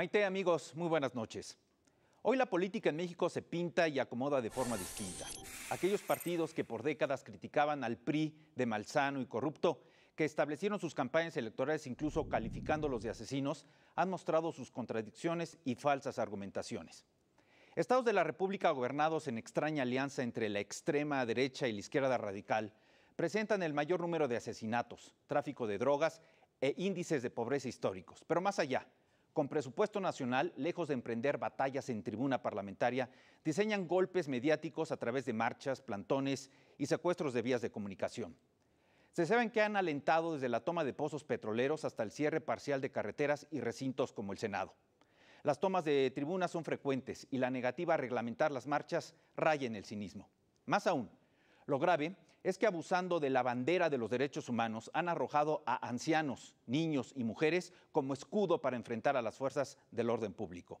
Maite, amigos, muy buenas noches. Hoy la política en México se pinta y acomoda de forma distinta. Aquellos partidos que por décadas criticaban al PRI de malsano y corrupto, que establecieron sus campañas electorales incluso calificándolos de asesinos, han mostrado sus contradicciones y falsas argumentaciones. Estados de la República gobernados en extraña alianza entre la extrema derecha y la izquierda radical presentan el mayor número de asesinatos, tráfico de drogas e índices de pobreza históricos. Pero más allá, con presupuesto nacional, lejos de emprender batallas en tribuna parlamentaria, diseñan golpes mediáticos a través de marchas, plantones y secuestros de vías de comunicación. Se saben que han alentado desde la toma de pozos petroleros hasta el cierre parcial de carreteras y recintos como el Senado. Las tomas de tribunas son frecuentes y la negativa a reglamentar las marchas raya en el cinismo. Más aún, lo grave es que abusando de la bandera de los derechos humanos han arrojado a ancianos, niños y mujeres como escudo para enfrentar a las fuerzas del orden público.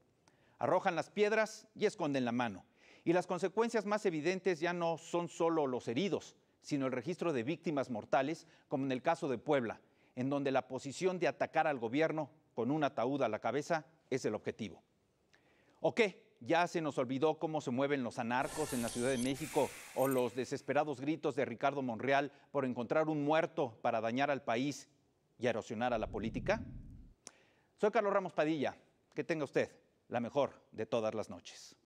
Arrojan las piedras y esconden la mano. Y las consecuencias más evidentes ya no son solo los heridos, sino el registro de víctimas mortales, como en el caso de Puebla, en donde la posición de atacar al gobierno con un ataúd a la cabeza es el objetivo. ¿O qué? ya se nos olvidó cómo se mueven los anarcos en la Ciudad de México o los desesperados gritos de Ricardo Monreal por encontrar un muerto para dañar al país y erosionar a la política? Soy Carlos Ramos Padilla. Que tenga usted la mejor de todas las noches.